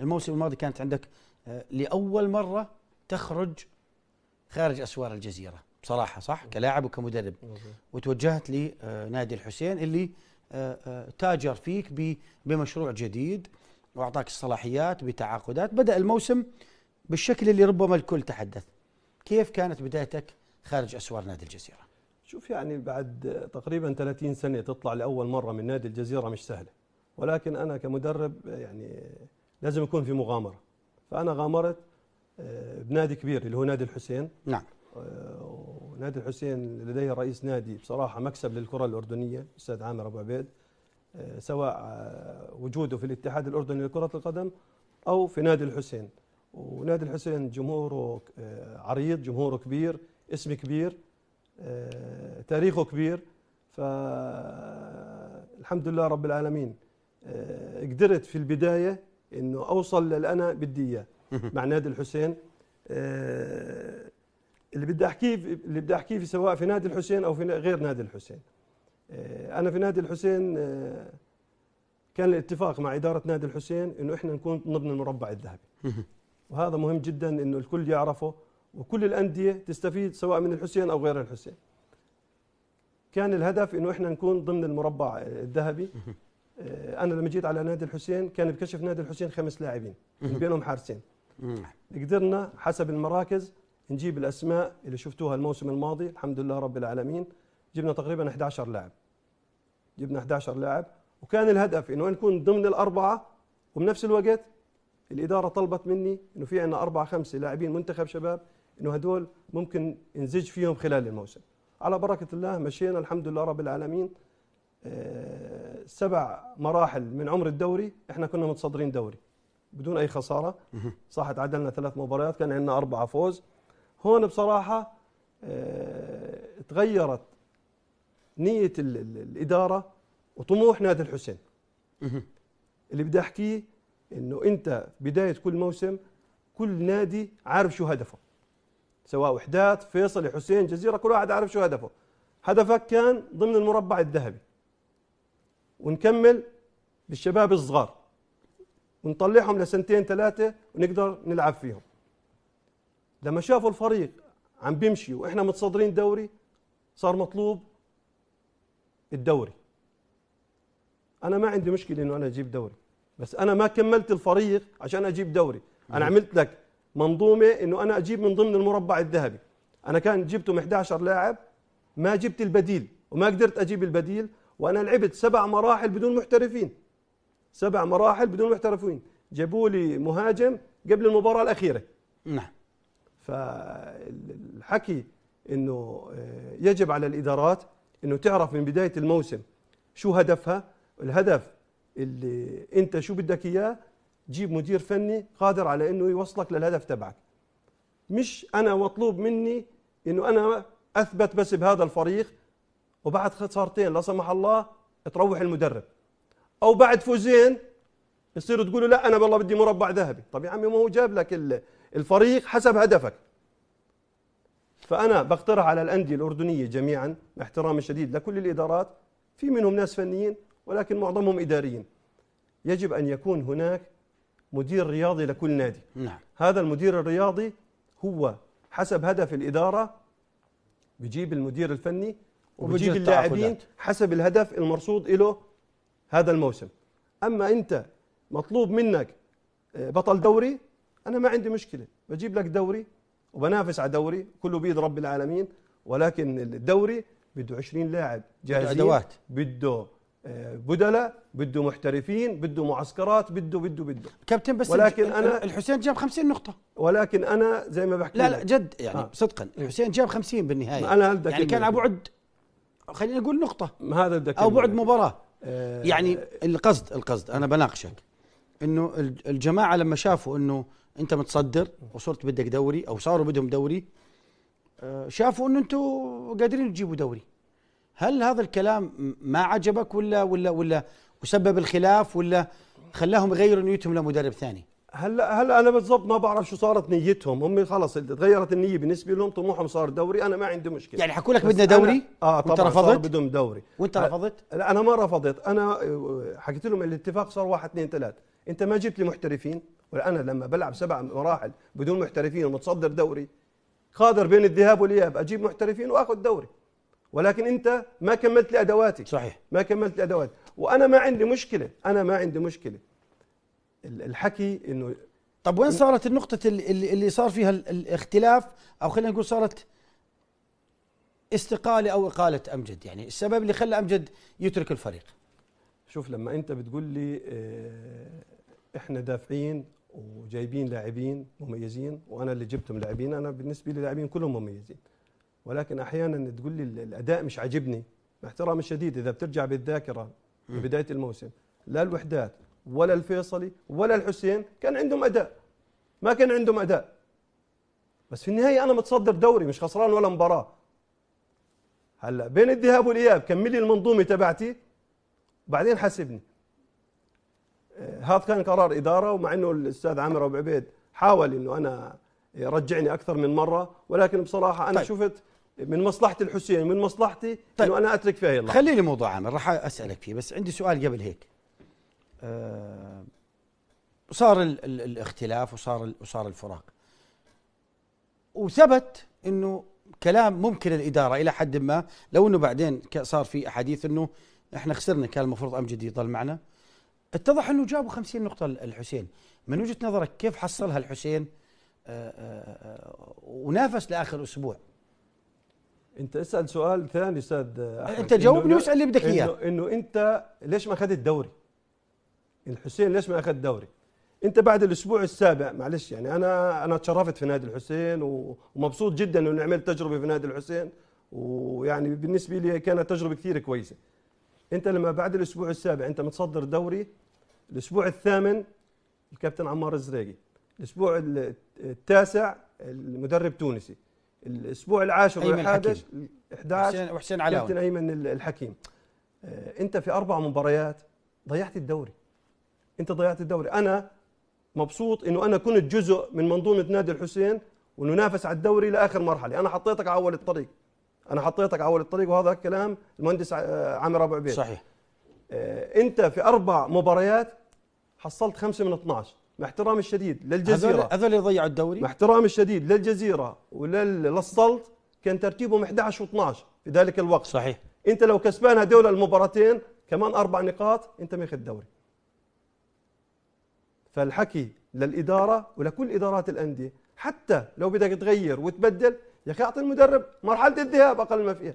الموسم الماضي كانت عندك آه، لاول مره تخرج خارج اسوار الجزيره بصراحه صح كلاعب وكمدرب وتوجهت لنادي آه، الحسين اللي آه، تاجر فيك بمشروع جديد واعطاك الصلاحيات بتعاقدات بدا الموسم بالشكل اللي ربما الكل تحدث كيف كانت بدايتك خارج اسوار نادي الجزيره شوف يعني بعد تقريبا 30 سنه تطلع لاول مره من نادي الجزيره مش سهله ولكن انا كمدرب يعني لازم يكون في مغامره فانا غامرت آه، بنادي كبير اللي هو نادي الحسين نعم ونادي آه، الحسين لديه رئيس نادي بصراحه مكسب للكره الاردنيه الاستاذ عامر ابو عبيد آه، سواء وجوده في الاتحاد الاردني لكره القدم او في نادي الحسين ونادي الحسين جمهوره عريض جمهوره كبير اسم كبير تاريخه كبير فالحمد لله رب العالمين قدرت في البدايه انه اوصل للي انا بدي اياه مع نادي الحسين آه، اللي بدي احكيه اللي بدي احكيه في سواء في نادي الحسين او في غير نادي الحسين آه، انا في نادي الحسين آه، كان الاتفاق مع اداره نادي الحسين انه احنا نكون ضمن المربع الذهبي وهذا مهم جدا انه الكل يعرفه وكل الانديه تستفيد سواء من الحسين او غير الحسين كان الهدف انه احنا نكون ضمن المربع الذهبي آه، انا لما جيت على نادي الحسين كان بكشف نادي الحسين خمس لاعبين بينهم حارسين قدرنا حسب المراكز نجيب الاسماء اللي شفتوها الموسم الماضي الحمد لله رب العالمين جبنا تقريبا 11 لاعب جبنا 11 لاعب وكان الهدف انه نكون ضمن الاربعه وبنفس الوقت الاداره طلبت مني انه في عندنا اربعه خمسه لاعبين منتخب شباب انه هدول ممكن نزج فيهم خلال الموسم على بركه الله مشينا الحمد لله رب العالمين آه، سبع مراحل من عمر الدوري احنا كنا متصدرين دوري بدون اي خساره صح تعادلنا ثلاث مباريات كان عندنا اربعه فوز هون بصراحه آه، تغيرت نيه الاداره وطموح نادي الحسين اللي بدي احكيه انه انت بدايه كل موسم كل نادي عارف شو هدفه سواء وحدات فيصل حسين جزيره كل واحد عارف شو هدفه هدفك كان ضمن المربع الذهبي ونكمل بالشباب الصغار ونطلعهم لسنتين ثلاثة ونقدر نلعب فيهم لما شافوا الفريق عم بيمشي واحنا متصدرين دوري صار مطلوب الدوري انا ما عندي مشكله انه انا اجيب دوري بس انا ما كملت الفريق عشان اجيب دوري انا عملت لك منظومه انه انا اجيب من ضمن المربع الذهبي انا كان جبتهم 11 لاعب ما جبت البديل وما قدرت اجيب البديل وانا لعبت سبع مراحل بدون محترفين سبع مراحل بدون محترفين جابوا لي مهاجم قبل المباراه الاخيره نعم فالحكي انه آه، يجب على الادارات انه تعرف من بدايه الموسم شو هدفها الهدف اللي انت شو بدك اياه جيب مدير فني قادر على انه يوصلك للهدف تبعك مش انا مطلوب مني انه انا اثبت بس بهذا الفريق وبعد خسارتين لا سمح الله تروح المدرب او بعد فوزين يصير تقول لا انا والله بدي مربع ذهبي طب يا عمي ما هو جاب لك الفريق حسب هدفك فانا بقترح على الانديه الاردنيه جميعا مع احترامي الشديد لكل الادارات في منهم ناس فنيين ولكن معظمهم اداريين يجب ان يكون هناك مدير رياضي لكل نادي نعم. هذا المدير الرياضي هو حسب هدف الاداره بجيب المدير الفني وبجيب اللاعبين حسب الهدف المرصود له هذا الموسم اما انت مطلوب منك آه، بطل دوري انا ما عندي مشكله بجيب لك دوري وبنافس على دوري كله بيد رب العالمين ولكن الدوري بده 20 لاعب جاهزين ادوات بده آه، بدلاء بده محترفين بده معسكرات بده بده بده كابتن بس ولكن انا الحسين جاب 50 نقطة ولكن انا زي ما بحكي لا لا جد يعني آه. صدقا الحسين جاب 50 بالنهاية انا يعني كان ابو عد خلينا نقول نقطه هذا بدك او بعد مباراه آه يعني القصد القصد انا بناقشك انه الجماعه لما شافوا انه انت متصدر وصرت بدك دوري او صاروا بدهم دوري آه، شافوا انه أنتوا قادرين تجيبوا دوري هل هذا الكلام ما عجبك ولا ولا ولا وسبب الخلاف ولا خلاهم يغيروا نيتهم لمدرب ثاني هلا هلا انا بالضبط ما بعرف شو صارت نيتهم هم خلص تغيرت النيه بالنسبه لهم طموحهم صار دوري انا ما عندي مشكله يعني حكوا لك بدنا دوري اه طبعا وانت رفضت بدهم دوري وانت أه، رفضت لا انا ما رفضت انا آه، حكيت لهم الاتفاق صار واحد اثنين ثلاث انت ما جبت لي محترفين وانا لما بلعب سبع مراحل بدون محترفين ومتصدر دوري قادر بين الذهاب والاياب اجيب محترفين واخذ دوري ولكن انت ما كملت لي ادواتك صحيح ما كملت لي ادواتك وانا ما عندي مشكله انا ما عندي مشكله الحكي انه طب وين صارت النقطة اللي, اللي صار فيها الاختلاف او خلينا نقول صارت استقالة او اقالة امجد يعني السبب اللي خلى امجد يترك الفريق شوف لما انت بتقول لي آه، احنا دافعين وجايبين لاعبين مميزين وانا اللي جبتهم لاعبين انا بالنسبة لي لاعبين كلهم مميزين ولكن احيانا تقول لي الاداء مش عاجبني مع احترامي الشديد اذا بترجع بالذاكرة بداية الموسم لا الوحدات ولا الفيصلي ولا الحسين كان عندهم أداء ما كان عندهم أداء بس في النهاية أنا متصدر دوري مش خسران ولا مباراة هلا بين الذهاب والإياب كمل لي المنظومة تبعتي وبعدين حاسبني آه، هذا كان قرار إدارة ومع أنه الأستاذ عامر أبو عبيد حاول أنه أنا رجعني أكثر من مرة ولكن بصراحة أنا طيب. شفت من مصلحة الحسين ومن مصلحتي طيب. أنه أنا أترك فيها يلا خلي لي موضوع عامر راح أسألك فيه بس عندي سؤال قبل هيك آه، صار الاختلاف وصار وصار الفراق وثبت انه كلام ممكن الاداره الى حد ما لو انه بعدين صار في احاديث انه احنا خسرنا كان المفروض امجد يضل معنا اتضح انه جابوا 50 نقطه الحسين من وجهه نظرك كيف حصلها الحسين آآ آه، آآ آه، ونافس لاخر اسبوع انت اسال سؤال ثاني استاذ انت جاوبني واسال اللي بدك اياه انه انت ليش ما اخذت دوري الحسين ليش ما اخذ دوري؟ انت بعد الاسبوع السابع معلش يعني انا انا تشرفت في نادي الحسين ومبسوط جدا انه عملت تجربه في نادي الحسين ويعني بالنسبه لي كانت تجربه كثير كويسه. انت لما بعد الاسبوع السابع انت متصدر دوري الاسبوع الثامن الكابتن عمار الزريقي، الاسبوع التاسع المدرب تونسي، الاسبوع العاشر والحادي 11 وحسين علاوي كابتن ايمن الحكيم. آه، انت في اربع مباريات ضيعت الدوري انت ضيعت الدوري انا مبسوط انه انا كنت جزء من منظومه نادي الحسين وننافس على الدوري لاخر مرحله انا حطيتك على اول الطريق انا حطيتك على اول الطريق وهذا كلام المهندس آه، عامر ابو عبيد صحيح آه، انت في اربع مباريات حصلت خمسه من 12 مع احترامي الشديد للجزيره هذول اللي ضيعوا الدوري مع احترامي الشديد للجزيره وللسلط كان ترتيبهم 11 و12 في ذلك الوقت صحيح انت لو كسبان هذول المباراتين كمان اربع نقاط انت ماخذ الدوري فالحكي للاداره ولكل ادارات الانديه حتى لو بدك تغير وتبدل يا اخي اعطي المدرب مرحله الذهاب اقل ما فيها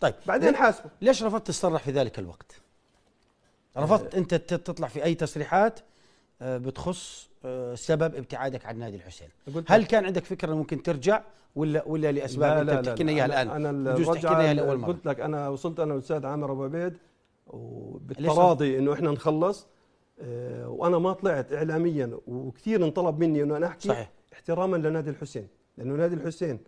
طيب بعدين حاسبه ليش رفضت تصرح في ذلك الوقت؟ رفضت آه. انت تطلع في اي تصريحات آه، بتخص آه، سبب ابتعادك عن نادي الحسين هل كان عندك فكره ممكن ترجع ولا ولا لاسباب لا لا انت بتحكي لنا اياها الان انا بجوز تحكي لنا اياها لاول مره قلت لك انا وصلت انا والاستاذ عامر ابو عبيد وبالتراضي انه احنا نخلص آه، وانا ما طلعت اعلاميا وكثير انطلب مني انه انا احكي صحيح. احتراما لنادي الحسين لانه نادي الحسين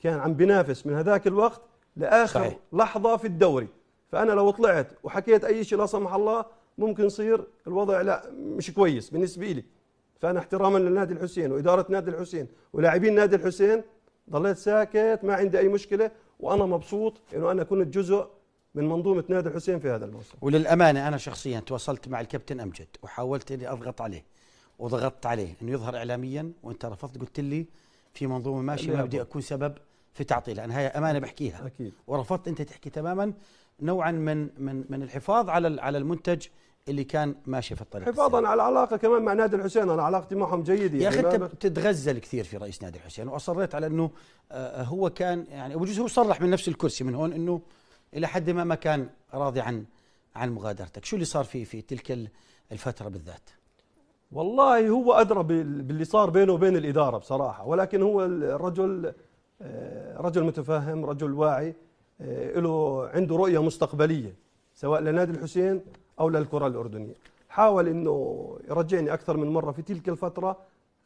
كان عم بينافس من هذاك الوقت لاخر صحيح. لحظه في الدوري فانا لو طلعت وحكيت اي شيء لا سمح الله ممكن يصير الوضع لا مش كويس بالنسبه لي فانا احتراما لنادي الحسين واداره نادي الحسين ولاعبين نادي الحسين ضليت ساكت ما عندي اي مشكله وانا مبسوط انه انا كنت جزء من منظومه نادي الحسين في هذا الموسم وللامانه انا شخصيا تواصلت مع الكابتن امجد وحاولت اني اضغط عليه وضغطت عليه انه يظهر اعلاميا وانت رفضت قلت لي في منظومه ماشيه ما بدي اكون سبب في تعطيل انا هي امانه بحكيها اكيد ورفضت انت تحكي تماما نوعا من من من الحفاظ على على المنتج اللي كان ماشي في الطريق حفاظا على العلاقه كمان مع نادي الحسين انا علاقتي معهم جيده يا اخي انت بتتغزل كثير في رئيس نادي الحسين واصريت على انه آه، هو كان يعني وبجوز هو صرح من نفس الكرسي من هون انه الى حد ما ما كان راضي عن عن مغادرتك شو اللي صار في في تلك الفتره بالذات والله هو ادرى باللي صار بينه وبين الاداره بصراحه ولكن هو الرجل آه، رجل متفهم رجل واعي آه، له عنده رؤيه مستقبليه سواء لنادي الحسين او للكره الاردنيه حاول انه يرجعني اكثر من مره في تلك الفتره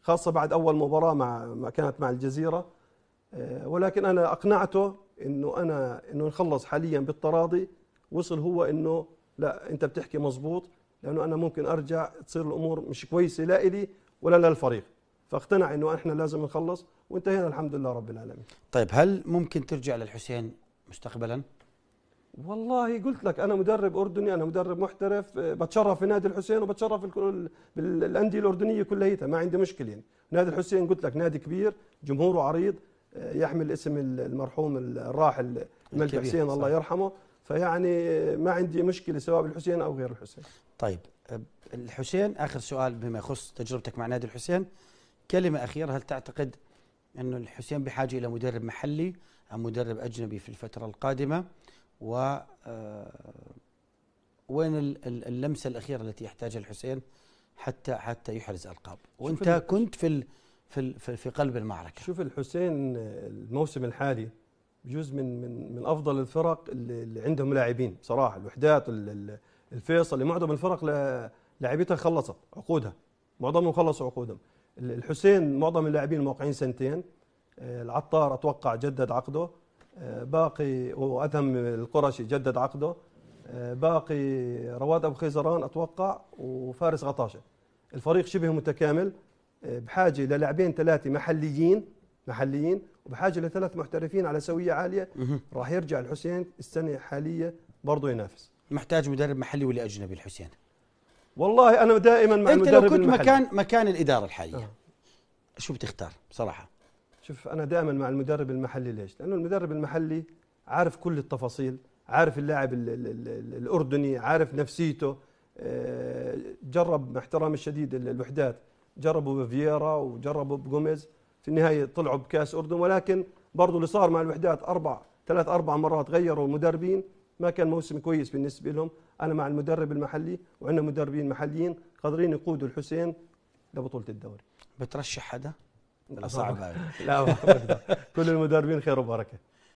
خاصه بعد اول مباراه مع ما كانت مع الجزيره آه، ولكن انا اقنعته انه انا انه نخلص حاليا بالتراضي وصل هو انه لا انت بتحكي مزبوط لانه انا ممكن ارجع تصير الامور مش كويسه لا الي ولا للفريق فاقتنع انه احنا لازم نخلص وانتهينا الحمد لله رب العالمين طيب هل ممكن ترجع للحسين مستقبلا والله قلت لك انا مدرب اردني انا مدرب محترف آه، بتشرف في نادي الحسين وبتشرف بالانديه الاردنيه كليتها ما عندي مشكله يعني نادي الحسين قلت لك نادي كبير جمهوره عريض يحمل اسم المرحوم الراحل الملك حسين الله صحيح. يرحمه فيعني ما عندي مشكله سواء بالحسين او غير الحسين طيب الحسين اخر سؤال بما يخص تجربتك مع نادي الحسين كلمه اخيره هل تعتقد انه الحسين بحاجه الى مدرب محلي ام مدرب اجنبي في الفتره القادمه و آه، وين اللمسه الاخيره التي يحتاجها الحسين حتى حتى يحرز القاب وانت كنت في في في قلب المعركه شوف الحسين الموسم الحالي بجوز من من من افضل الفرق اللي عندهم لاعبين بصراحه الوحدات الفيصلي معظم الفرق لاعبيتها خلصت عقودها معظمهم خلصوا عقودهم الحسين معظم اللاعبين موقعين سنتين آه، العطار اتوقع جدد عقده آه، باقي واثم القرشي جدد عقده آه، باقي رواد ابو خيزران اتوقع وفارس غطاشه الفريق شبه متكامل بحاجه للاعبين ثلاثه محليين محليين وبحاجه لثلاث محترفين على سويه عاليه راح يرجع الحسين السنه الحاليه برضه ينافس محتاج مدرب محلي ولا اجنبي الحسين والله انا دائما مع انت لو كنت المحلي. مكان مكان الاداره الحاليه آه. شو بتختار بصراحه شوف انا دائما مع المدرب المحلي ليش لانه المدرب المحلي عارف كل التفاصيل عارف اللاعب الاردني عارف نفسيته آه، جرب مع احترامي الشديد الوحدات جربوا بفييرا وجربوا بجوميز في النهايه طلعوا بكاس اردن ولكن برضه اللي صار مع الوحدات اربع ثلاث اربع مرات غيروا المدربين ما كان موسم كويس بالنسبه لهم انا مع المدرب المحلي وعندنا مدربين محليين قادرين يقودوا الحسين لبطوله الدوري بترشح حدا؟ لا صعب لا بقدر. كل المدربين خير وبركه